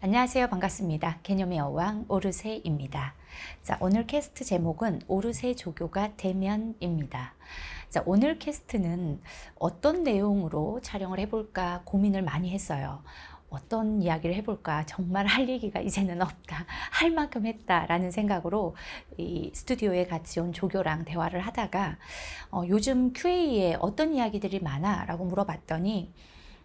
안녕하세요. 반갑습니다. 개념의 어왕 오르세입니다. 자, 오늘 캐스트 제목은 오르세 조교가 대면입니다. 자, 오늘 캐스트는 어떤 내용으로 촬영을 해볼까 고민을 많이 했어요. 어떤 이야기를 해볼까 정말 할 얘기가 이제는 없다 할 만큼 했다라는 생각으로 이 스튜디오에 같이 온 조교랑 대화를 하다가 어, 요즘 QA에 어떤 이야기들이 많아 라고 물어봤더니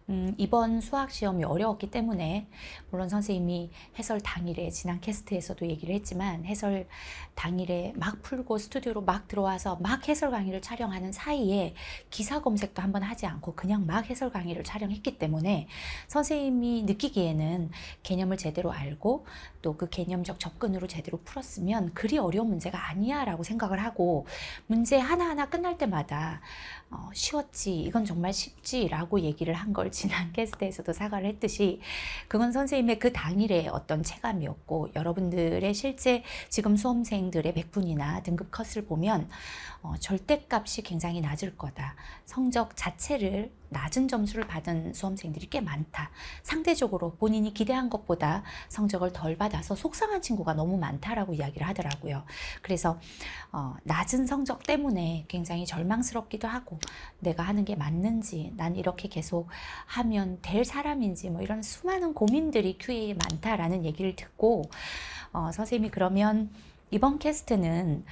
음, 이번 수학시험이 어려웠기 때문에 물론 선생님이 해설 당일에 지난 캐스트에서도 얘기를 했지만 해설 당일에 막 풀고 스튜디오로 막 들어와서 막 해설 강의를 촬영하는 사이에 기사 검색도 한번 하지 않고 그냥 막 해설 강의를 촬영했기 때문에 선생님이 느끼기에는 개념을 제대로 알고 또그 개념적 접근으로 제대로 풀었으면 그리 어려운 문제가 아니야 라고 생각을 하고 문제 하나하나 끝날 때마다 어, 쉬웠지 이건 정말 쉽지 라고 얘기를 한 걸 지난 캐스트에서도 사과를 했듯이 그건 선생님의 그 당일의 어떤 체감이었고 여러분들의 실제 지금 수험생들의 100분이나 등급 컷을 보면 어, 절대값이 굉장히 낮을 거다 성적 자체를 낮은 점수를 받은 수험생들이 꽤 많다. 상대적으로 본인이 기대한 것보다 성적을 덜 받아서 속상한 친구가 너무 많다라고 이야기를 하더라고요. 그래서 어, 낮은 성적 때문에 굉장히 절망스럽기도 하고 내가 하는 게 맞는지 난 이렇게 계속 하면 될 사람인지 뭐 이런 수많은 고민들이 큐에 많다라는 얘기를 듣고 어, 선생님이 그러면 이번 캐스트는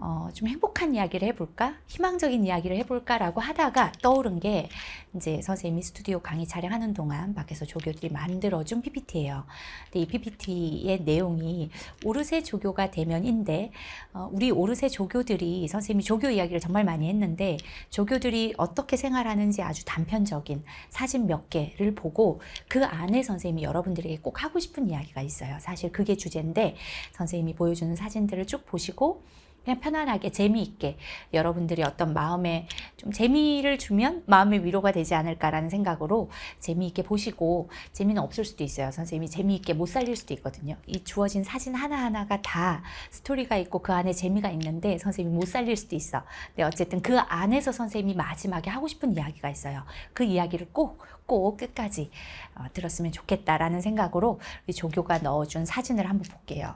어, 좀 행복한 이야기를 해볼까? 희망적인 이야기를 해볼까라고 하다가 떠오른 게 이제 선생님이 스튜디오 강의 촬영하는 동안 밖에서 조교들이 만들어준 PPT예요. 근데 이 PPT의 내용이 오르세 조교가 대면인데 어, 우리 오르세 조교들이 선생님이 조교 이야기를 정말 많이 했는데 조교들이 어떻게 생활하는지 아주 단편적인 사진 몇 개를 보고 그 안에 선생님이 여러분들에게 꼭 하고 싶은 이야기가 있어요. 사실 그게 주제인데 선생님이 보여주는 사진들을 쭉 보시고 그냥 편안하게 재미있게 여러분들이 어떤 마음에 좀 재미를 주면 마음의 위로가 되지 않을까라는 생각으로 재미있게 보시고 재미는 없을 수도 있어요. 선생님이 재미있게 못 살릴 수도 있거든요. 이 주어진 사진 하나하나가 다 스토리가 있고 그 안에 재미가 있는데 선생님이 못 살릴 수도 있어. 근데 어쨌든 그 안에서 선생님이 마지막에 하고 싶은 이야기가 있어요. 그 이야기를 꼭 꼭 끝까지 어, 들었으면 좋겠다라는 생각으로 우리 조교가 넣어준 사진을 한번 볼게요.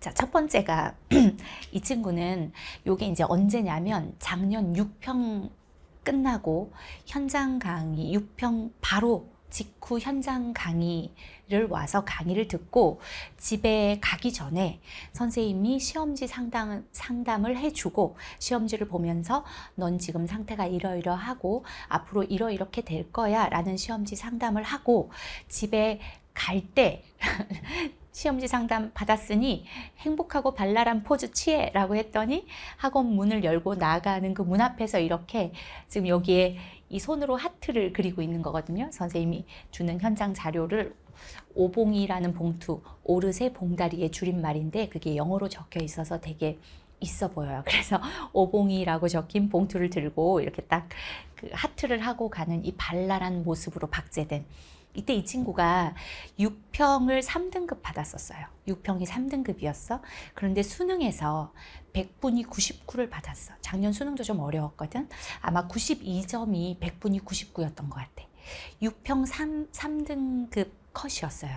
자, 첫 번째가 이 친구는 요게 이제 언제냐면 작년 6평 끝나고 현장 강의 6평 바로 직후 현장 강의를 와서 강의를 듣고 집에 가기 전에 선생님이 시험지 상담, 상담을 해주고 시험지를 보면서 넌 지금 상태가 이러이러하고 앞으로 이러이렇게 될 거야 라는 시험지 상담을 하고 집에 갈때 시험지 상담 받았으니 행복하고 발랄한 포즈 취해 라고 했더니 학원 문을 열고 나가는 그 문 앞에서 이렇게 지금 여기에 이 손으로 하트를 그리고 있는 거거든요. 선생님이 주는 현장 자료를 오봉이라는 봉투, 오르세 봉다리의 줄임말인데 그게 영어로 적혀 있어서 되게 있어 보여요. 그래서 오봉이라고 적힌 봉투를 들고 이렇게 딱 그 하트를 하고 가는 이 발랄한 모습으로 박제된 이때 이 친구가 6평을 3등급 받았었어요. 6평이 3등급이었어. 그런데 수능에서 100분이 99를 받았어. 작년 수능도 좀 어려웠거든. 아마 92점이 100분이 99였던 것 같아. 6평 3, 3등급 컷이었어요.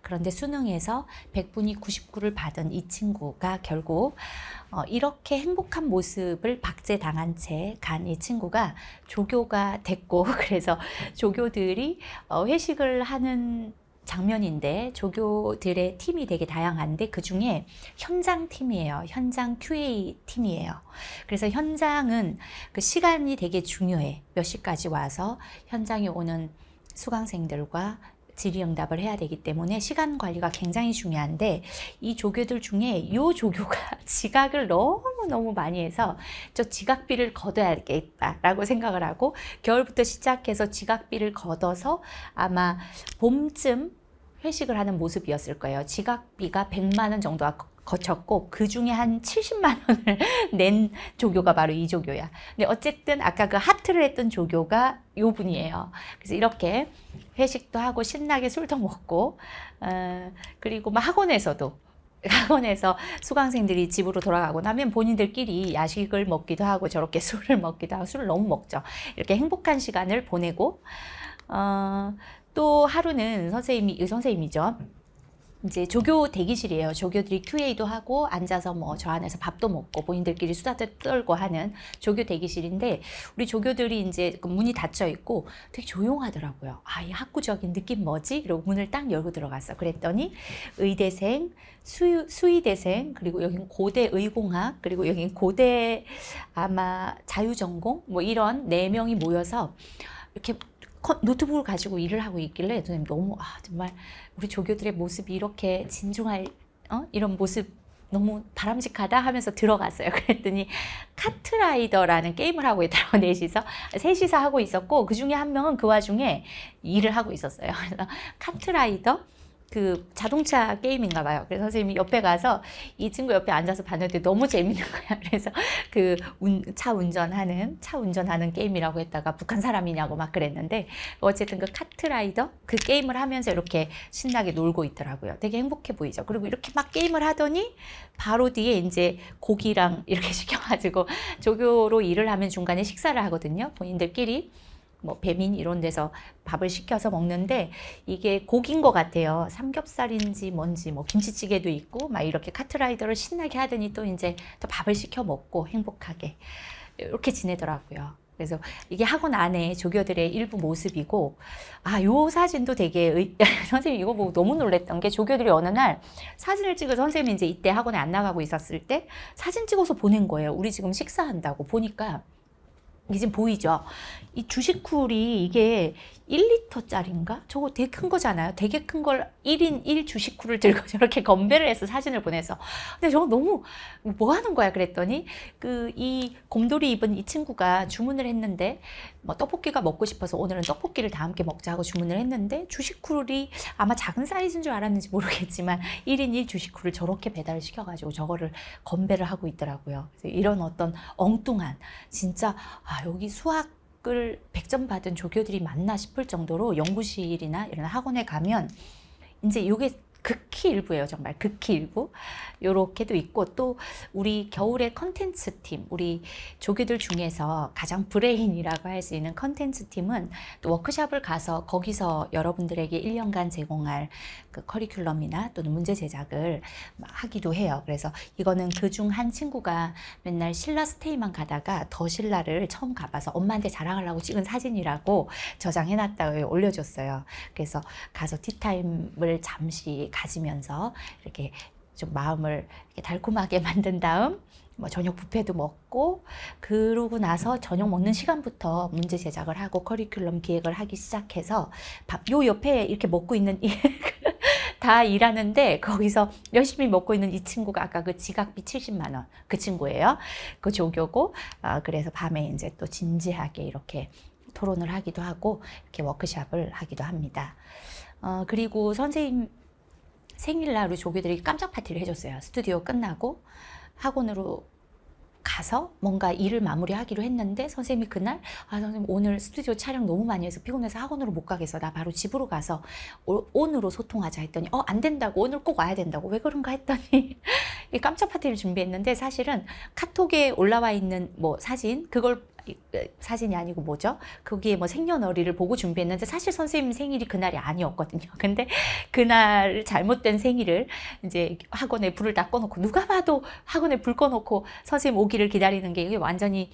그런데 수능에서 100분이 99를 받은 이 친구가 결국 어, 이렇게 행복한 모습을 박제당한 채 간 이 친구가 조교가 됐고 그래서 조교들이 어, 회식을 하는 장면인데 조교들의 팀이 되게 다양한데 그 중에 현장 팀이에요. 현장 QA 팀이에요. 그래서 현장은 그 시간이 되게 중요해. 몇 시까지 와서 현장에 오는 수강생들과 질의응답을 해야 되기 때문에 시간 관리가 굉장히 중요한데 이 조교들 중에 이 조교가 지각을 너무너무 많이 해서 저 지각비를 걷어야겠다라고 생각을 하고 겨울부터 시작해서 지각비를 걷어서 아마 봄쯤 회식을 하는 모습이었을 거예요. 지각비가 100만 원 정도가 거쳤고 그 중에 한 70만 원을 낸 조교가 바로 이 조교야. 근데 어쨌든 아까 그 하트를 했던 조교가 요 분이에요. 그래서 이렇게 회식도 하고 신나게 술도 먹고 어, 그리고 막 뭐 학원에서도 학원에서 수강생들이 집으로 돌아가고 나면 본인들끼리 야식을 먹기도 하고 저렇게 술을 먹기도 하고 술을 너무 먹죠. 이렇게 행복한 시간을 보내고 어, 또 하루는 선생님이 선생님이죠. 이제 조교 대기실이에요. 조교들이 QA도 하고 앉아서 뭐 저 안에서 밥도 먹고 본인들끼리 수다도 떨고 하는 조교 대기실인데 우리 조교들이 이제 그 문이 닫혀 있고 되게 조용하더라고요. 아, 이 학구적인 느낌 뭐지? 이러고 문을 딱 열고 들어갔어. 그랬더니 의대생, 수, 수의대생, 그리고 여긴 고대 의공학, 그리고 여긴 고대 아마 자유전공 뭐 이런 네 명이 모여서 이렇게 노트북을 가지고 일을 하고 있길래 선생님 너무 아 정말 우리 조교들의 모습이 이렇게 진중할 어? 이런 모습 너무 바람직하다 하면서 들어갔어요. 그랬더니 카트라이더라는 게임을 하고 있더고 넷이서 셋이서 하고 있었고 그 중에 한 명은 그 와중에 일을 하고 있었어요. 그래서 카트라이더 그 자동차 게임인가 봐요. 그래서 선생님이 옆에 가서 이 친구 옆에 앉아서 봤는데 너무 재밌는 거야. 그래서 그 차 운전하는 차 운전하는 게임이라고 했다가 북한 사람이냐고 막 그랬는데 어쨌든 그 카트라이더 그 게임을 하면서 이렇게 신나게 놀고 있더라고요. 되게 행복해 보이죠. 그리고 이렇게 막 게임을 하더니 바로 뒤에 이제 고기랑 이렇게 시켜가지고 조교로 일을 하면 중간에 식사를 하거든요. 본인들끼리. 뭐 배민 이런 데서 밥을 시켜서 먹는데 이게 고기인 것 같아요. 삼겹살인지 뭔지 뭐 김치찌개도 있고 막 이렇게 카트라이더를 신나게 하더니 또 이제 또 밥을 시켜 먹고 행복하게 이렇게 지내더라고요. 그래서 이게 학원 안에 조교들의 일부 모습이고 아 요 사진도 되게 의... 선생님 이거 보고 너무 놀랬던 게 조교들이 어느 날 사진을 찍어 선생님이 이제 이때 학원에 안 나가고 있었을 때 사진 찍어서 보낸 거예요 우리 지금 식사한다고 보니까 이제 보이죠. 이 주식쿨이 이게 1리터짜리인가? 저거 되게 큰 거잖아요. 되게 큰 걸 1인 1 주식구를 들고 저렇게 건배를 해서 사진을 보내서 근데 저거 너무 뭐 하는 거야 그랬더니 그 이 곰돌이 입은 이 친구가 주문을 했는데 뭐 떡볶이가 먹고 싶어서 오늘은 떡볶이를 다 함께 먹자 하고 주문을 했는데 주식쿨이 아마 작은 사이즈인 줄 알았는지 모르겠지만 1인 1주식쿨를 저렇게 배달을 시켜가지고 저거를 건배를 하고 있더라고요. 그래서 이런 어떤 엉뚱한 진짜 아 여기 수학 학을 100점 받은 조교들이 맞나 싶을 정도로 연구실이나 이런 학원에 가면 이제 이게 극히 일부예요. 정말 극히 일부. 요렇게도 있고 또 우리 겨울의 컨텐츠 팀, 우리 조교들 중에서 가장 브레인이라고 할 수 있는 컨텐츠 팀은 또 워크샵을 가서 거기서 여러분들에게 1년간 제공할 그 커리큘럼이나 또는 문제 제작을 하기도 해요. 그래서 이거는 그 중 한 친구가 맨날 신라 스테이만 가다가 더 신라를 처음 가봐서 엄마한테 자랑하려고 찍은 사진이라고 저장해놨다고 올려줬어요. 그래서 가서 티타임을 잠시 가지면서 이렇게 좀 마음을 이렇게 달콤하게 만든 다음 뭐 저녁 뷔페도 먹고 그러고 나서 저녁 먹는 시간부터 문제 제작을 하고 커리큘럼 기획을 하기 시작해서 밥 요 옆에 이렇게 먹고 있는 다 일하는데 거기서 열심히 먹고 있는 이 친구가 아까 그 지각비 70만 원 그 친구예요. 그 조교고 아 그래서 밤에 이제 또 진지하게 이렇게 토론을 하기도 하고 이렇게 워크샵을 하기도 합니다. 어 그리고 선생님 생일날 우리 조교들이 깜짝 파티를 해줬어요. 스튜디오 끝나고 학원으로 가서 뭔가 일을 마무리하기로 했는데 선생님이 그날 아 선생님 오늘 스튜디오 촬영 너무 많이 해서 피곤해서 학원으로 못 가겠어 나 바로 집으로 가서 온으로 소통하자 했더니 어 안 된다고 오늘 꼭 와야 된다고 왜 그런가 했더니 이 깜짝 파티를 준비했는데 사실은 카톡에 올라와 있는 뭐 사진 그걸 그 사진이 아니고 뭐죠? 거기에 뭐 생년월일을 보고 준비했는데 사실 선생님 생일이 그날이 아니었거든요. 근데 그날 잘못된 생일을 이제 학원에 불을 다 꺼놓고 누가 봐도 학원에 불 꺼놓고 선생님 오기를 기다리는 게 이게 완전히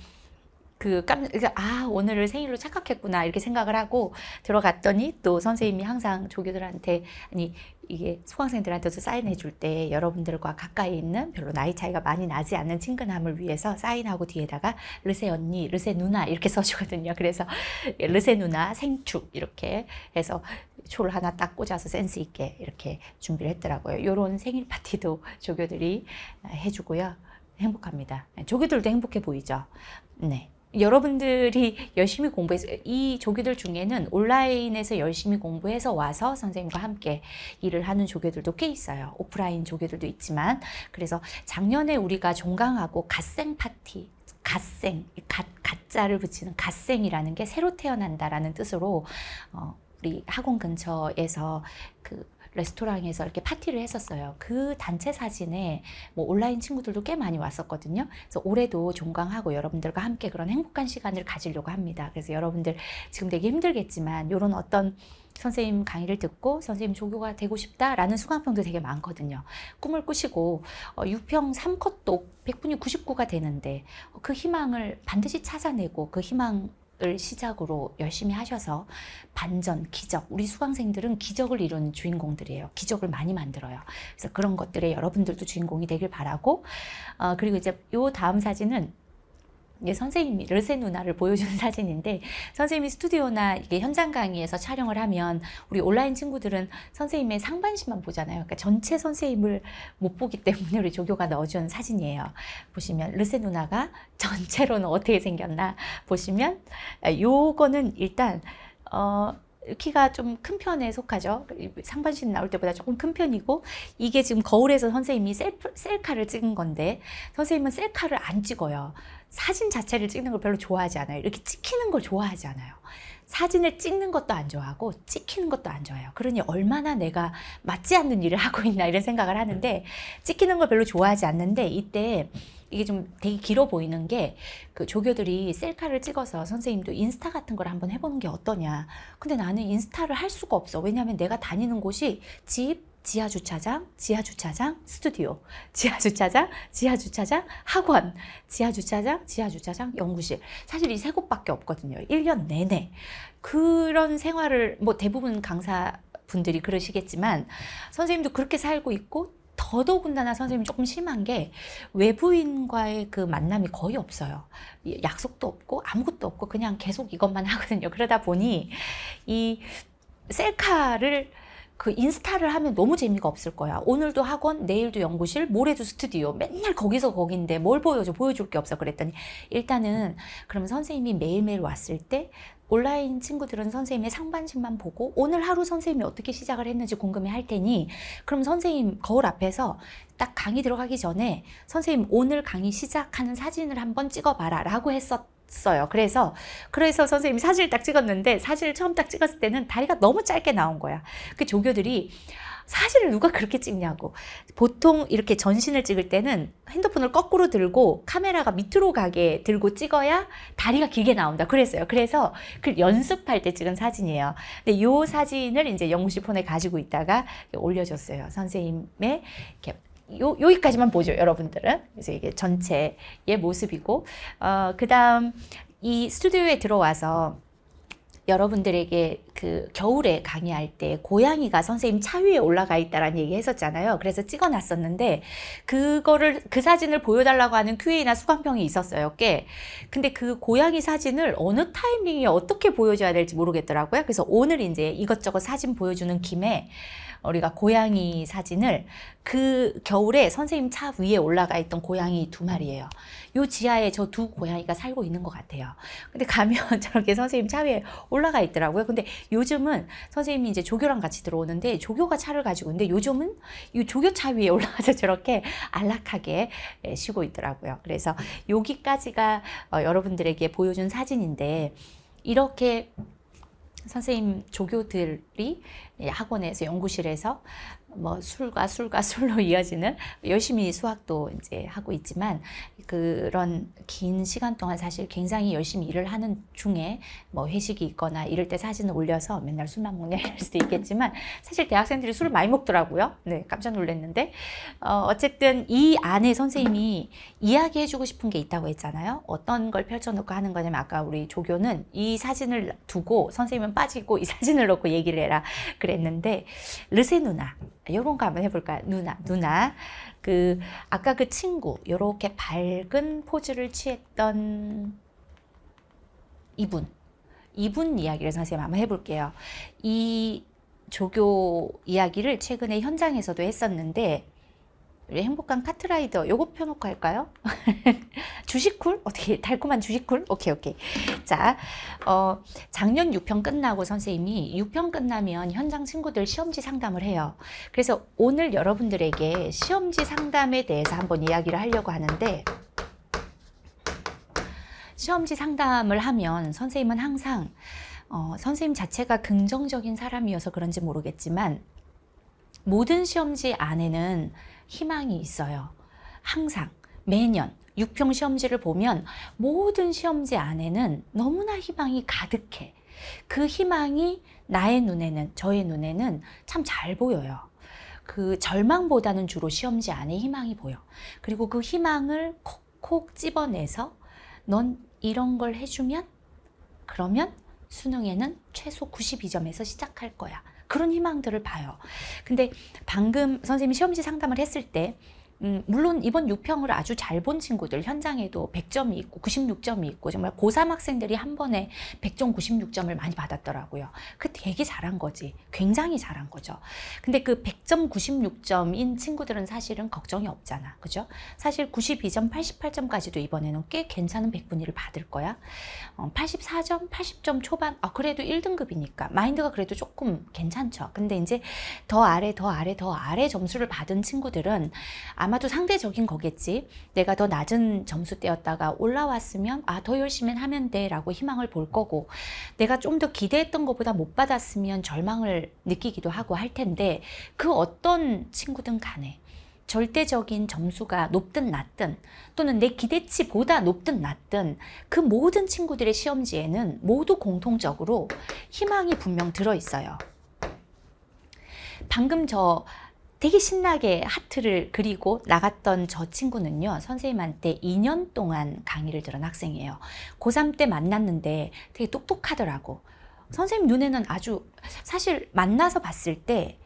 그 깜, 그러니까 아, 오늘을 생일로 착각했구나, 이렇게 생각을 하고 들어갔더니 또 선생님이 항상 조교들한테, 아니, 이게 수강생들한테도 사인해 줄 때 여러분들과 가까이 있는 별로 나이 차이가 많이 나지 않는 친근함을 위해서 사인하고 뒤에다가 르세 언니, 르세 누나 이렇게 써주거든요. 그래서 예, 르세 누나 생축 이렇게 해서 초를 하나 딱 꽂아서 센스 있게 이렇게 준비를 했더라고요. 요런 생일 파티도 조교들이 아, 해주고요. 행복합니다. 네, 조교들도 행복해 보이죠. 네. 여러분들이 열심히 공부해서 이 조교들 중에는 온라인에서 열심히 공부해서 와서 선생님과 함께 일을 하는 조교들도 꽤 있어요. 오프라인 조교들도 있지만 그래서 작년에 우리가 종강하고 갓생 파티 갓생, 갓, 갓자를 붙이는 갓생이라는 게 새로 태어난다라는 뜻으로 어, 우리 학원 근처에서 그 레스토랑에서 이렇게 파티를 했었어요. 그 단체 사진에 뭐 온라인 친구들도 꽤 많이 왔었거든요. 그래서 올해도 종강하고 여러분들과 함께 그런 행복한 시간을 가지려고 합니다. 그래서 여러분들 지금 되게 힘들겠지만 이런 어떤 선생님 강의를 듣고 선생님 조교가 되고 싶다라는 수강평도 되게 많거든요. 꿈을 꾸시고 어, 6평 3컷도 100분이 99가 되는데 그 희망을 반드시 찾아내고 그 희망 을 시작으로 열심히 하셔서 반전, 기적, 우리 수강생들은 기적을 이루는 주인공들이에요. 기적을 많이 만들어요. 그래서 그런 것들에 여러분들도 주인공이 되길 바라고 어, 그리고 이제 요 다음 사진은 이게 선생님이 르세 누나를 보여주는 사진인데 선생님이 스튜디오나 이게 현장 강의에서 촬영을 하면 우리 온라인 친구들은 선생님의 상반신만 보잖아요. 그러니까 전체 선생님을 못 보기 때문에 우리 조교가 넣어준 사진이에요. 보시면 르세 누나가 전체로는 어떻게 생겼나 보시면 아, 요거는 일단 어 키가 좀 큰 편에 속하죠. 상반신 나올 때보다 조금 큰 편이고 이게 지금 거울에서 선생님이 셀프, 셀카를 찍은 건데 선생님은 셀카를 안 찍어요. 사진 자체를 찍는 걸 별로 좋아하지 않아요. 이렇게 찍히는 걸 좋아하지 않아요. 사진을 찍는 것도 안 좋아하고 찍히는 것도 안 좋아해요. 그러니 얼마나 내가 맞지 않는 일을 하고 있나 이런 생각을 하는데 찍히는 걸 별로 좋아하지 않는데 이때 이게 좀 되게 길어 보이는 게 그 조교들이 셀카를 찍어서 선생님도 인스타 같은 걸 한번 해보는 게 어떠냐. 근데 나는 인스타를 할 수가 없어. 왜냐하면 내가 다니는 곳이 집, 지하 주차장, 지하 주차장, 스튜디오, 지하 주차장, 지하 주차장, 학원, 지하 주차장, 지하 주차장, 연구실. 사실 이 세 곳밖에 없거든요. 1년 내내 그런 생활을 뭐 대부분 강사 분들이 그러시겠지만 선생님도 그렇게 살고 있고 더더군다나 선생님 조금 심한 게 외부인과의 그 만남이 거의 없어요. 예, 약속도 없고 아무것도 없고 그냥 계속 이것만 하거든요. 그러다 보니 이 셀카를 그 인스타를 하면 너무 재미가 없을 거야. 오늘도 학원, 내일도 연구실, 모레도 스튜디오. 맨날 거기서 거긴데 뭘 보여줘? 보여줄 게 없어. 그랬더니 일단은 그럼 선생님이 매일매일 왔을 때 온라인 친구들은 선생님의 상반신만 보고 오늘 하루 선생님이 어떻게 시작을 했는지 궁금해 할 테니 그럼 선생님 거울 앞에서 딱 강의 들어가기 전에 선생님 오늘 강의 시작하는 사진을 한번 찍어봐라 라고 했었 찍어요 그래서 그래서 선생님이 사진을 딱 찍었는데 사진을 처음 딱 찍었을 때는 다리가 너무 짧게 나온 거야. 그 조교들이 사진을 누가 그렇게 찍냐고. 보통 이렇게 전신을 찍을 때는 핸드폰을 거꾸로 들고 카메라가 밑으로 가게 들고 찍어야 다리가 길게 나온다. 그랬어요. 그래서 그 연습할 때 찍은 사진이에요. 근데 이 사진을 이제 영구씨 폰에 가지고 있다가 올려줬어요. 선생님의 이렇게 요, 여기까지만 보죠, 여러분들은. 그래서 이게 전체의 모습이고, 어, 그 다음 이 스튜디오에 들어와서 여러분들에게 그 겨울에 강의할 때 고양이가 선생님 차 위에 올라가 있다라는 얘기 했었잖아요. 그래서 찍어 놨었는데 그거를 그 사진을 보여달라고 하는 Q&A나 수강평이 있었어요. 꽤. 근데 그 고양이 사진을 어느 타이밍에 어떻게 보여줘야 될지 모르겠더라고요. 그래서 오늘 이제 이것저것 사진 보여주는 김에 우리가 고양이 사진을 그 겨울에 선생님 차 위에 올라가 있던 고양이 두 마리예요. 요 지하에 저 두 고양이가 살고 있는 것 같아요. 근데 가면 저렇게 선생님 차 위에 올라가 있더라고요. 근데 요즘은 선생님이 이제 조교랑 같이 들어오는데 조교가 차를 가지고 있는데 요즘은 이 조교 차 위에 올라가서 저렇게 안락하게 예, 쉬고 있더라고요. 그래서 여기까지가 어, 여러분들에게 보여준 사진인데 이렇게 선생님 조교들이 예, 학원에서 연구실에서 뭐 술과 술과 술로 이어지는 열심히 수학도 이제 하고 있지만 그런 긴 시간 동안 사실 굉장히 열심히 일을 하는 중에 뭐 회식이 있거나 이럴 때 사진을 올려서 맨날 술만 먹냐 이럴 수도 있겠지만 사실 대학생들이 술을 많이 먹더라고요. 네, 깜짝 놀랐는데 어, 어쨌든 이 안에 선생님이 이야기해주고 싶은 게 있다고 했잖아요. 어떤 걸 펼쳐놓고 하는 거냐면 아까 우리 조교는 이 사진을 두고 선생님은 빠지고 이 사진을 놓고 얘기를 해라 그랬는데 르세 누나 요런 거 한번 해볼까요? 누나, 누나. 그, 아까 그 친구, 요렇게 밝은 포즈를 취했던 이분. 이분 이야기를 선생님 한번 해볼게요. 이 조교 이야기를 최근에 현장에서도 했었는데, 우리 행복한 카트라이더 요거 펴놓고 할까요? 주식쿨? 어떻게 달콤한 주식쿨? 오케이 오케이 자 어, 작년 6편 끝나고 선생님이 6편 끝나면 현장 친구들 시험지 상담을 해요 그래서 오늘 여러분들에게 시험지 상담에 대해서 한번 이야기를 하려고 하는데 시험지 상담을 하면 선생님은 항상 어, 선생님 자체가 긍정적인 사람이어서 그런지 모르겠지만 모든 시험지 안에는 희망이 있어요. 항상 매년 육평 시험지를 보면 모든 시험지 안에는 너무나 희망이 가득해. 그 희망이 나의 눈에는, 저의 눈에는 참 잘 보여요. 그 절망보다는 주로 시험지 안에 희망이 보여. 그리고 그 희망을 콕콕 집어내서 넌 이런 걸 해주면 그러면 수능에는 최소 92점에서 시작할 거야. 그런 희망들을 봐요. 근데 방금 선생님이 시험지 상담을 했을 때 음, 물론 이번 6평을 아주 잘 본 친구들 현장에도 100점이 있고 96점이 있고 정말 고3 학생들이 한 번에 100점 96점을 많이 받았더라고요. 그 되게 잘한 거지. 굉장히 잘한 거죠. 근데 그 100점 96점인 친구들은 사실은 걱정이 없잖아. 그죠? 사실 92점 88점까지도 이번에는 꽤 괜찮은 백분위를 받을 거야. 어, 84점 80점 초반 아, 그래도 1등급이니까 마인드가 그래도 조금 괜찮죠. 근데 이제 더 아래 더 아래 더 아래 점수를 받은 친구들은 아마 아마도 상대적인 거겠지. 내가 더 낮은 점수대였다가 올라왔으면 아 더 열심히 하면 돼 라고 희망을 볼 거고 내가 좀 더 기대했던 것보다 못 받았으면 절망을 느끼기도 하고 할 텐데 그 어떤 친구든 간에 절대적인 점수가 높든 낮든 또는 내 기대치보다 높든 낮든 그 모든 친구들의 시험지에는 모두 공통적으로 희망이 분명 들어있어요. 방금 저 되게 신나게 하트를 그리고 나갔던 저 친구는요. 선생님한테 2년 동안 강의를 들은 학생이에요. 고3 때 만났는데 되게 똑똑하더라고. 선생님 눈에는 아주 사실 만나서 봤을 때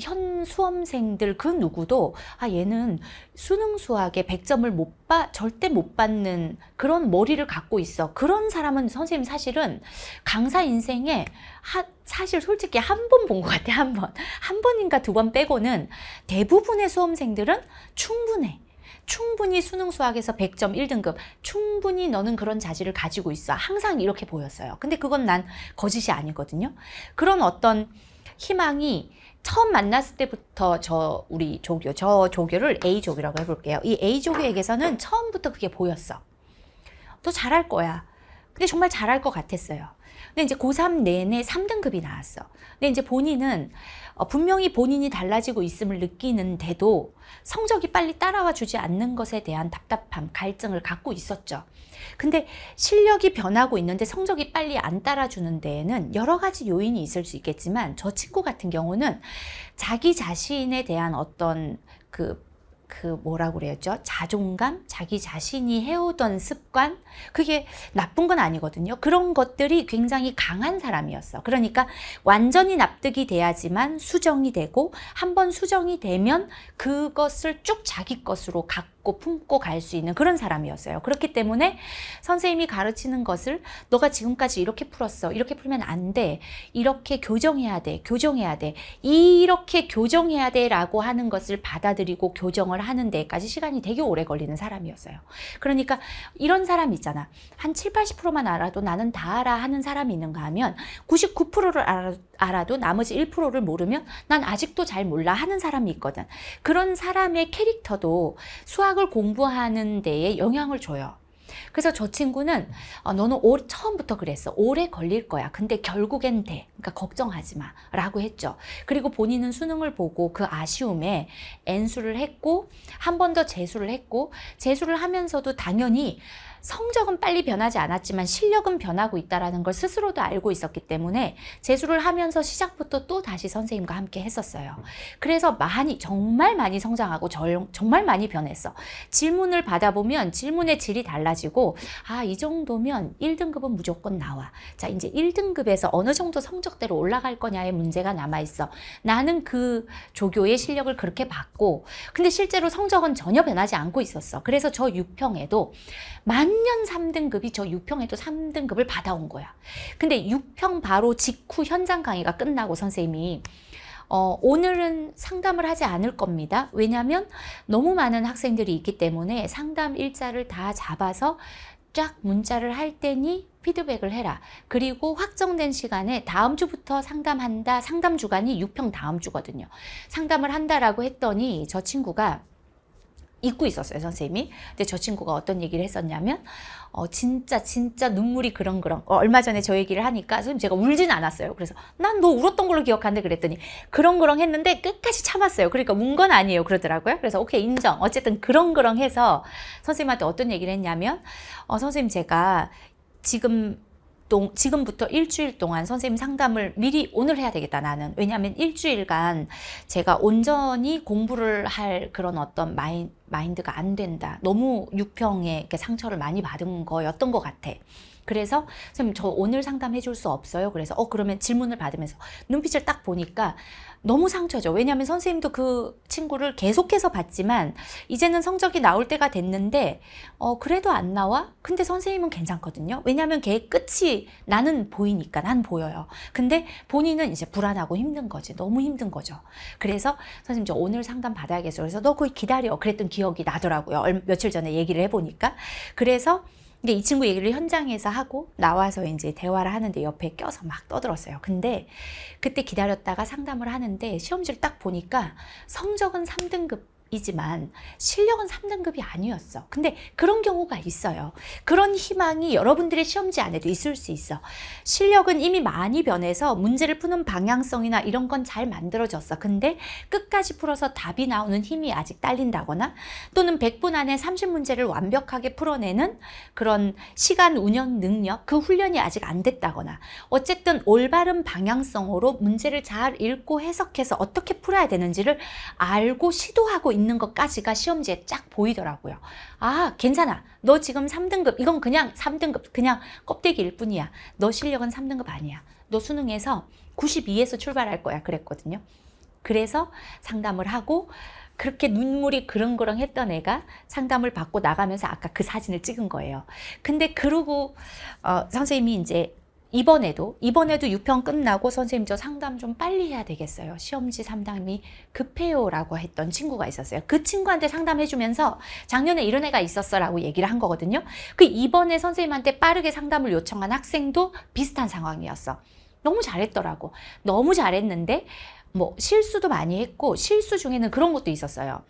현 수험생들 그 누구도 아 얘는 수능 수학에 100점을 못 봐, 절대 못 받는 그런 머리를 갖고 있어. 그런 사람은 선생님 사실은 강사 인생에 하, 사실 솔직히 한 번 본 것 같아. 한 번. 한 번인가 두 번 빼고는 대부분의 수험생들은 충분해. 충분히 수능 수학에서 100점 1등급 충분히 너는 그런 자질을 가지고 있어 항상 이렇게 보였어요 근데 그건 난 거짓이 아니거든요 그런 어떤 희망이 처음 만났을 때부터 저 우리 조교, 저 조교를 A조교라고 해볼게요. 이 A조교에게서는 처음부터 그게 보였어. 너 잘할 거야. 근데 정말 잘할 것 같았어요. 근데 이제 고3 내내 3등급이 나왔어. 근데 이제 본인은 어, 분명히 본인이 달라지고 있음을 느끼는데도 성적이 빨리 따라와 주지 않는 것에 대한 답답함, 갈증을 갖고 있었죠. 근데 실력이 변하고 있는데 성적이 빨리 안 따라주는 데에는 여러 가지 요인이 있을 수 있겠지만 저 친구 같은 경우는 자기 자신에 대한 어떤 그그 뭐라고 그랬죠? 자존감, 자기 자신이 해오던 습관 그게 나쁜 건 아니거든요. 그런 것들이 굉장히 강한 사람이었어. 그러니까 완전히 납득이 돼야지만 수정이 되고 한번 수정이 되면 그것을 쭉 자기 것으로 갖고 믿고 품고 갈 수 있는 그런 사람이었어요. 그렇기 때문에 선생님이 가르치는 것을 너가 지금까지 이렇게 풀었어. 이렇게 풀면 안 돼. 이렇게 교정해야 돼. 교정해야 돼. 이렇게 교정해야 돼. 라고 하는 것을 받아들이고 교정을 하는 데까지 시간이 되게 오래 걸리는 사람이었어요. 그러니까 이런 사람 있잖아. 한 7, 80%만 알아도 나는 다 알아 하는 사람이 있는가 하면 99%를 알아, 알아도 나머지 1%를 모르면 난 아직도 잘 몰라 하는 사람이 있거든. 그런 사람의 캐릭터도 수학 수학을 공부하는 데에 영향을 줘요. 그래서 저 친구는 어, 너는 올, 처음부터 그랬어. 오래 걸릴 거야. 근데 결국엔 돼. 그러니까 걱정하지 마. 라고 했죠. 그리고 본인은 수능을 보고 그 아쉬움에 N수를 했고 한 번 더 재수를 했고 재수를 하면서도 당연히 성적은 빨리 변하지 않았지만 실력은 변하고 있다는 걸 스스로도 알고 있었기 때문에 재수를 하면서 시작부터 또 다시 선생님과 함께 했었어요. 그래서 많이 정말 많이 성장하고 정, 말 많이 변했어. 질문을 받아보면 질문의 질이 달라지고 아 이 정도면 1등급은 무조건 나와. 자 이제 1등급에서 어느 정도 성적대로 올라갈 거냐의 문제가 남아있어. 나는 그 조교의 실력을 그렇게 봤고 근데 실제로 성적은 전혀 변하지 않고 있었어. 그래서 저 6평에도 만 전년 3등급이 저 6평에도 3등급을 받아온 거야. 근데 6평 바로 직후 현장 강의가 끝나고 선생님이 어, 오늘은 상담을 하지 않을 겁니다. 왜냐하면 너무 많은 학생들이 있기 때문에 상담 일자를 다 잡아서 쫙 문자를 할 때니 피드백을 해라. 그리고 확정된 시간에 다음 주부터 상담한다. 상담 주간이 6평 다음 주거든요. 상담을 한다라고 했더니 저 친구가 잊고 있었어요 선생님이 근데 저 친구가 어떤 얘기를 했었냐면 어 진짜 진짜 눈물이 그런 그런 어, 얼마 전에 저 얘기를 하니까 선생님 제가 울진 않았어요 그래서 난 너 울었던 걸로 기억하는데 그랬더니 그런그런 했는데 끝까지 참았어요 그러니까 운 건 아니에요 그러더라고요 그래서 오케이 인정 어쨌든 그런그런 해서 선생님한테 어떤 얘기를 했냐면 어 선생님 제가 지금 동, 지금부터 일주일 동안 선생님 상담을 미리 오늘 해야 되겠다 나는 왜냐하면 일주일간 제가 온전히 공부를 할 그런 어떤 마인, 마인드가 안 된다 너무 육평에 상처를 많이 받은 거였던 것 같아 그래서 선생님 저 오늘 상담해 줄 수 없어요. 그래서 어 그러면 질문을 받으면서 눈빛을 딱 보니까 너무 상처죠. 왜냐하면 선생님도 그 친구를 계속해서 봤지만 이제는 성적이 나올 때가 됐는데 어 그래도 안 나와? 근데 선생님은 괜찮거든요. 왜냐하면 걔 끝이 나는 보이니까 난 보여요. 근데 본인은 이제 불안하고 힘든 거지. 너무 힘든 거죠. 그래서 선생님 저 오늘 상담 받아야겠어. 그래서 너 거기 기다려. 그랬던 기억이 나더라고요. 며칠 전에 얘기를 해보니까. 그래서 근데 이 친구 얘기를 현장에서 하고 나와서 이제 대화를 하는데 옆에 껴서 막 떠들었어요. 근데 그때 기다렸다가 상담을 하는데 시험지를 딱 보니까 성적은 3등급 이지만 실력은 3등급이 아니었어. 근데 그런 경우가 있어요. 그런 희망이 여러분들의 시험지 안에도 있을 수 있어. 실력은 이미 많이 변해서 문제를 푸는 방향성이나 이런 건 잘 만들어졌어. 근데 끝까지 풀어서 답이 나오는 힘이 아직 딸린다거나 또는 100분 안에 30문제를 완벽하게 풀어내는 그런 시간 운영 능력, 그 훈련이 아직 안 됐다거나 어쨌든 올바른 방향성으로 문제를 잘 읽고 해석해서 어떻게 풀어야 되는지를 알고 시도하고 있는 있는 것까지가 시험지에 쫙 보이더라고요. 아 괜찮아. 너 지금 3등급 이건 그냥 3등급 그냥 껍데기일 뿐이야. 너 실력은 3등급 아니야. 너 수능에서 92에서 출발할 거야 그랬거든요. 그래서 상담을 하고 그렇게 눈물이 그렁그렁 했던 애가 상담을 받고 나가면서 아까 그 사진을 찍은 거예요. 근데 그러고 어, 선생님이 이제 이번에도 이번에도 6편 끝나고 선생님 저 상담 좀 빨리 해야 되겠어요. 시험지 상담이 급해요 라고 했던 친구가 있었어요. 그 친구한테 상담해 주면서 작년에 이런 애가 있었어 라고 얘기를 한 거거든요. 그 이번에 선생님한테 빠르게 상담을 요청한 학생도 비슷한 상황이었어. 너무 잘했더라고. 너무 잘했는데 뭐 실수도 많이 했고 실수 중에는 그런 것도 있었어요.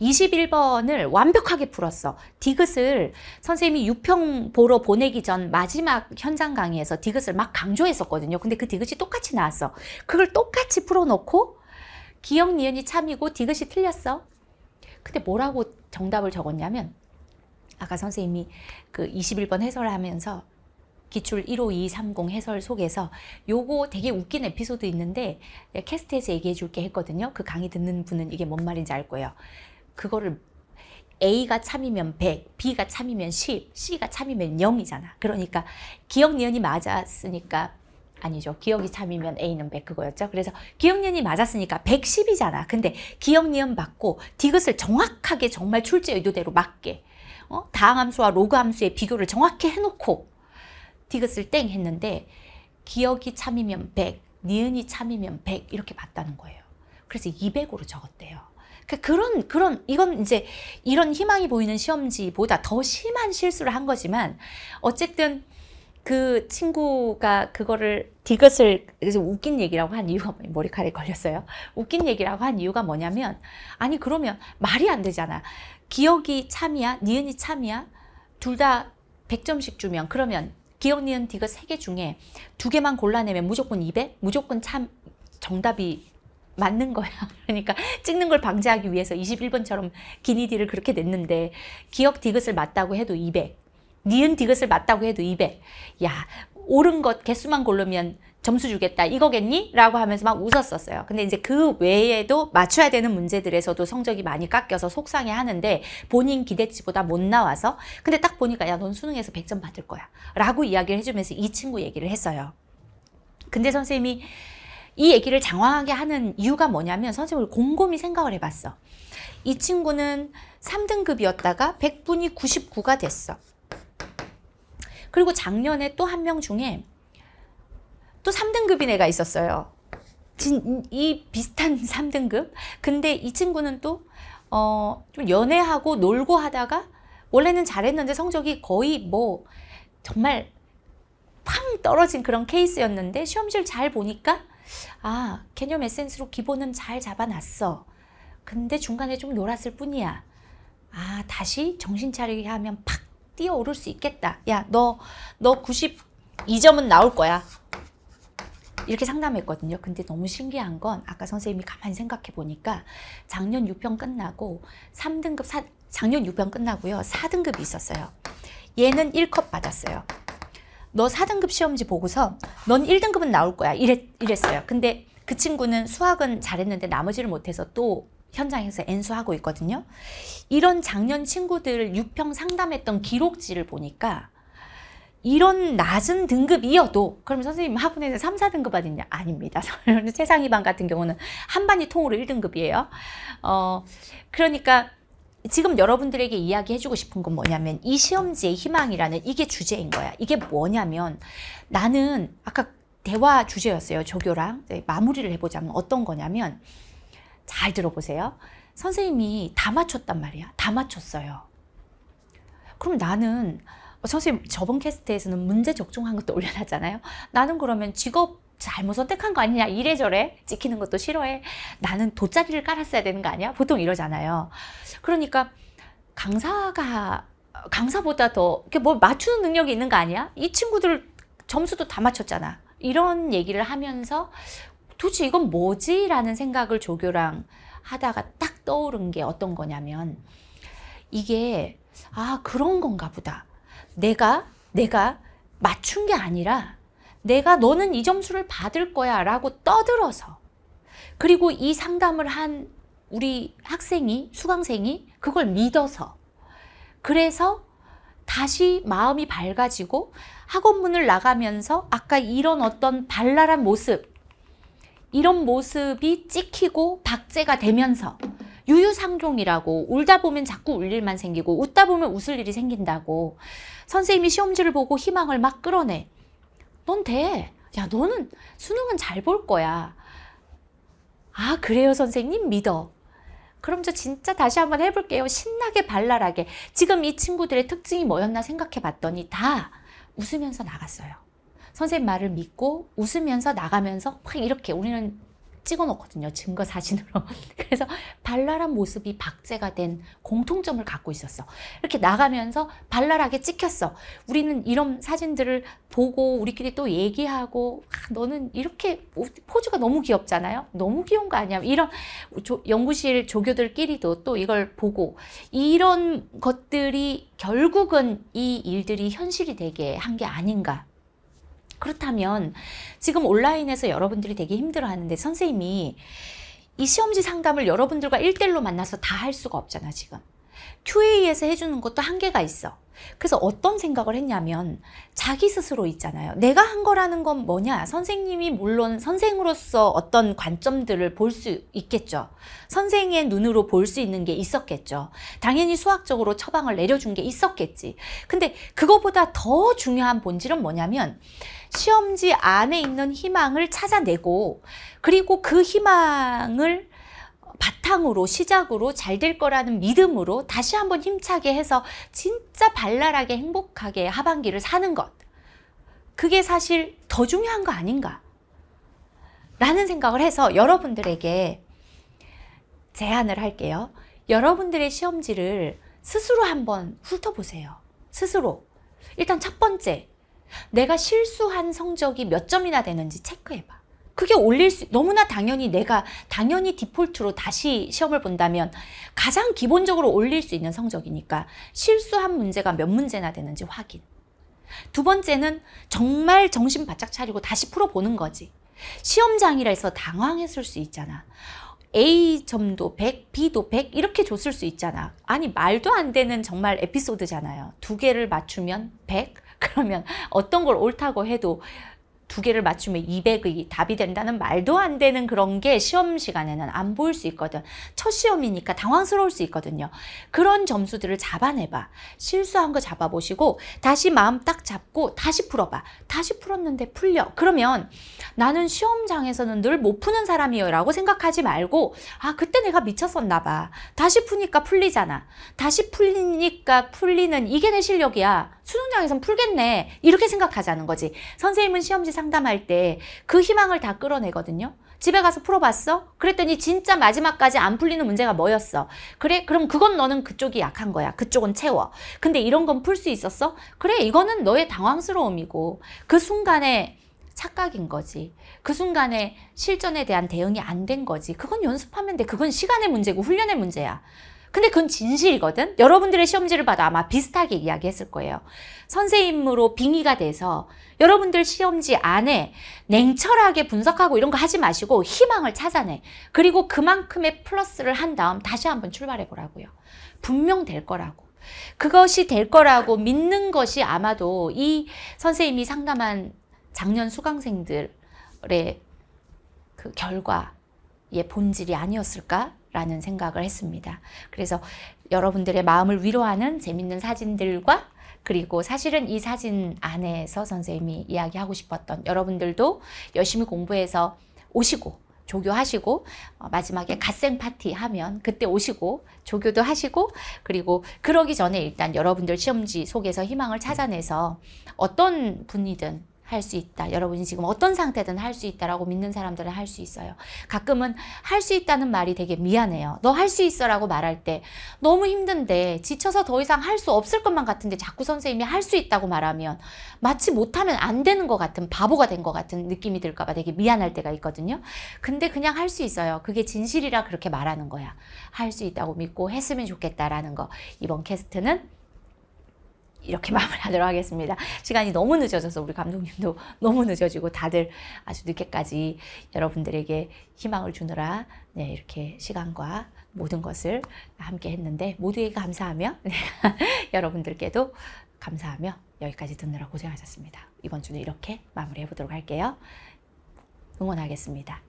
21번을 완벽하게 풀었어. 디귿을 선생님이 유평 보러 보내기 전 마지막 현장 강의에서 디귿을 막 강조했었거든요. 근데 그 디귿이 똑같이 나왔어. 그걸 똑같이 풀어놓고 기억, 니은이 참이고 디귿이 틀렸어. 근데 뭐라고 정답을 적었냐면 아까 선생님이 그 21번 해설하면서 을 기출 15230 해설 속에서 요거 되게 웃긴 에피소드 있는데 캐스트에서 얘기해 줄게 했거든요. 그 강의 듣는 분은 이게 뭔 말인지 알 거예요. 그거를 A가 참이면 100, B가 참이면 10, C가 참이면 0이잖아. 그러니까 기억 니이 맞았으니까 아니죠. 기억이 참이면 A는 100 그거였죠. 그래서 기억 니이 맞았으니까 110이잖아. 근데 기억 니 받고 디귿을 정확하게 정말 출제 의도대로 맞게 어? 다함수와 로그함수의 비교를 정확히 해놓고 디귿을 땡 했는데 기억이 참이면 100, 니은이 참이면 100 이렇게 봤다는 거예요. 그래서 200으로 적었대요. 그러니까 그런 그런 이건 이제 이런 희망이 보이는 시험지보다 더 심한 실수를 한 거지만 어쨌든 그 친구가 그거를 디귿을 그래서 웃긴 얘기라고 한 이유가 머리카락에 걸렸어요. 웃긴 얘기라고 한 이유가 뭐냐면 아니 그러면 말이 안 되잖아. 기억이 참이야, 니은이 참이야. 둘 다 100점씩 주면 그러면 기억, 니은, 디귿 세개 중에 두 개만 골라내면 무조건 200, 무조건 참 정답이 맞는 거야. 그러니까 찍는 걸 방지하기 위해서 21번처럼 기니디를 그렇게 냈는데 기억 디귿을 맞다고 해도 200, 니은 디귿을 맞다고 해도 200. 야, 옳은 것 개수만 고르면 점수 주겠다. 이거겠니? 라고 하면서 막 웃었었어요. 근데 이제 그 외에도 맞춰야 되는 문제들에서도 성적이 많이 깎여서 속상해 하는데 본인 기대치보다 못 나와서 근데 딱 보니까 야, 넌 수능에서 100점 받을 거야. 라고 이야기를 해주면서 이 친구 얘기를 했어요. 근데 선생님이 이 얘기를 장황하게 하는 이유가 뭐냐면 선생님을 곰곰이 생각을 해봤어. 이 친구는 3등급이었다가 100분이 99가 됐어. 그리고 작년에 또 한 명 중에 또 3등급인 애가 있었어요. 진, 이 비슷한 3등급. 근데 이 친구는 또, 어, 좀 연애하고 놀고 하다가 원래는 잘했는데 성적이 거의 뭐 정말 팡 떨어진 그런 케이스였는데 시험지잘 보니까 아 개념 에센스로 기본은 잘 잡아놨어. 근데 중간에 좀 놀았을 뿐이야. 아 다시 정신 차리게 하면 팍 뛰어오를 수 있겠다. 야 너 너 92점은 나올 거야. 이렇게 상담했거든요. 근데 너무 신기한 건 아까 선생님이 가만히 생각해 보니까 작년 6평 끝나고 3등급 4, 작년 6평 끝나고요. 4등급이 있었어요. 얘는 1컵 받았어요. 너 4등급 시험지 보고서 넌 1등급은 나올 거야 이랬, 이랬어요. 근데 그 친구는 수학은 잘했는데 나머지를 못해서 또 현장에서 엔수하고 있거든요. 이런 작년 친구들 6평 상담했던 기록지를 보니까 이런 낮은 등급이어도 그러면 선생님 학원에서 3, 4등급 아니냐? 아닙니다. 세상이반 같은 경우는 한 반이 통으로 1등급이에요. 어, 그러니까 지금 여러분들에게 이야기해주고 싶은 건 뭐냐면 이 시험지의 희망이라는 이게 주제인 거야. 이게 뭐냐면 나는 아까 대화 주제였어요. 조교랑 네, 마무리를 해보자면 어떤 거냐면 잘 들어보세요. 선생님이 다 맞췄단 말이야. 다 맞췄어요. 그럼 나는 어, 선생님 저번 캐스트에서는 문제 적중한 것도 올려놨잖아요. 나는 그러면 직업 잘못 선택한 거 아니냐 이래저래 찍히는 것도 싫어해 나는 돗자리를 깔았어야 되는 거 아니야 보통 이러잖아요 그러니까 강사가 강사보다 더 뭘 맞추는 능력이 있는 거 아니야 이 친구들 점수도 다 맞췄잖아 이런 얘기를 하면서 도대체 이건 뭐지 라는 생각을 조교랑 하다가 딱 떠오른 게 어떤 거냐면 이게 아 그런 건가 보다 내가 내가 맞춘 게 아니라 내가 너는 이 점수를 받을 거야 라고 떠들어서 그리고 이 상담을 한 우리 학생이 수강생이 그걸 믿어서 그래서 다시 마음이 밝아지고 학원문을 나가면서 아까 이런 어떤 발랄한 모습 이런 모습이 찍히고 박제가 되면서 유유상종이라고 울다 보면 자꾸 울 일만 생기고 웃다 보면 웃을 일이 생긴다고 선생님이 시험지를 보고 희망을 막 끌어내 넌 돼. 야, 너는 수능은 잘 볼 거야. 아, 그래요, 선생님? 믿어. 그럼 저 진짜 다시 한번 해볼게요. 신나게 발랄하게. 지금 이 친구들의 특징이 뭐였나 생각해 봤더니 다 웃으면서 나갔어요. 선생님 말을 믿고 웃으면서 나가면서 막 이렇게 우리는 찍어 놓거든요. 증거 사진으로. 그래서 발랄한 모습이 박제가 된 공통점을 갖고 있었어. 이렇게 나가면서 발랄하게 찍혔어. 우리는 이런 사진들을 보고 우리끼리 또 얘기하고 아, 너는 이렇게 포즈가 너무 귀엽잖아요. 너무 귀여운 거 아니야. 이런 조, 연구실 조교들끼리도 또 이걸 보고 이런 것들이 결국은 이 일들이 현실이 되게 한 게 아닌가 그렇다면 지금 온라인에서 여러분들이 되게 힘들어하는데 선생님이 이 시험지 상담을 여러분들과 일대일로 만나서 다 할 수가 없잖아 지금. QA에서 해주는 것도 한계가 있어. 그래서 어떤 생각을 했냐면 자기 스스로 있잖아요. 내가 한 거라는 건 뭐냐? 선생님이 물론 선생으로서 어떤 관점들을 볼 수 있겠죠. 선생의 눈으로 볼 수 있는 게 있었겠죠. 당연히 수학적으로 처방을 내려준 게 있었겠지. 근데 그거보다 더 중요한 본질은 뭐냐면 시험지 안에 있는 희망을 찾아내고 그리고 그 희망을 바탕으로 시작으로 잘 될 거라는 믿음으로 다시 한번 힘차게 해서 진짜 발랄하게 행복하게 하반기를 사는 것 그게 사실 더 중요한 거 아닌가 라는 생각을 해서 여러분들에게 제안을 할게요 여러분들의 시험지를 스스로 한번 훑어보세요 스스로 일단 첫 번째 내가 실수한 성적이 몇 점이나 되는지 체크해봐 그게 올릴 수 너무나 당연히 내가 당연히 디폴트로 다시 시험을 본다면 가장 기본적으로 올릴 수 있는 성적이니까 실수한 문제가 몇 문제나 되는지 확인. 두 번째는 정말 정신 바짝 차리고 다시 풀어보는 거지. 시험장이라서 해 당황했을 수 있잖아. A점도 100, B도 100 이렇게 줬을 수 있잖아. 아니 말도 안 되는 정말 에피소드잖아요. 두 개를 맞추면 100? 그러면 어떤 걸 옳다고 해도 두 개를 맞추면 200이 답이 된다는 말도 안 되는 그런 게 시험 시간에는 안 보일 수 있거든. 첫 시험이니까 당황스러울 수 있거든요. 그런 점수들을 잡아내봐. 실수한 거 잡아보시고 다시 마음 딱 잡고 다시 풀어봐. 다시 풀었는데 풀려. 그러면 나는 시험장에서는 늘 못 푸는 사람이에요 라고 생각하지 말고 아 그때 내가 미쳤었나 봐. 다시 푸니까 풀리잖아. 다시 풀리니까 풀리는 이게 내 실력이야. 수능장에선 풀겠네. 이렇게 생각하자는 거지. 선생님은 시험지 상담할 때 그 희망을 다 끌어내거든요. 집에 가서 풀어봤어? 그랬더니 진짜 마지막까지 안 풀리는 문제가 뭐였어? 그래? 그럼 그건 너는 그쪽이 약한 거야. 그쪽은 채워. 근데 이런 건 풀 수 있었어? 그래 이거는 너의 당황스러움이고 그 순간에 착각인 거지. 그 순간에 실전에 대한 대응이 안 된 거지. 그건 연습하면 돼. 그건 시간의 문제고 훈련의 문제야. 근데 그건 진실이거든. 여러분들의 시험지를 봐도 아마 비슷하게 이야기했을 거예요. 선생님으로 빙의가 돼서 여러분들 시험지 안에 냉철하게 분석하고 이런 거 하지 마시고 희망을 찾아내. 그리고 그만큼의 플러스를 한 다음 다시 한번 출발해 보라고요. 분명 될 거라고. 그것이 될 거라고 믿는 것이 아마도 이 선생님이 상담한 작년 수강생들의 그 결과의 본질이 아니었을까 라는 생각을 했습니다. 그래서 여러분들의 마음을 위로하는 재밌는 사진들과 그리고 사실은 이 사진 안에서 선생님이 이야기하고 싶었던 여러분들도 열심히 공부해서 오시고 조교하시고 어, 마지막에 갓생 파티 하면 그때 오시고 조교도 하시고 그리고 그러기 전에 일단 여러분들 시험지 속에서 희망을 찾아내서 어떤 분이든 할수 있다. 여러분이 지금 어떤 상태든 할 수 있다라고 믿는 사람들은 할 수 있어요. 가끔은 할 수 있다는 말이 되게 미안해요. 너 할 수 있어라고 말할 때 너무 힘든데 지쳐서 더 이상 할 수 없을 것만 같은데 자꾸 선생님이 할 수 있다고 말하면 마치 못하면 안 되는 것 같은 바보가 된 것 같은 느낌이 들까봐 되게 미안할 때가 있거든요. 근데 그냥 할 수 있어요. 그게 진실이라 그렇게 말하는 거야. 할 수 있다고 믿고 했으면 좋겠다라는 거. 이번 캐스트는 이렇게 마무리하도록 하겠습니다. 시간이 너무 늦어져서 우리 감독님도 너무 늦어지고 다들 아주 늦게까지 여러분들에게 희망을 주느라 네, 이렇게 시간과 모든 것을 함께 했는데 모두에게 감사하며 네, 여러분들께도 감사하며 여기까지 듣느라 고생하셨습니다. 이번 주는 이렇게 마무리해 보도록 할게요. 응원하겠습니다.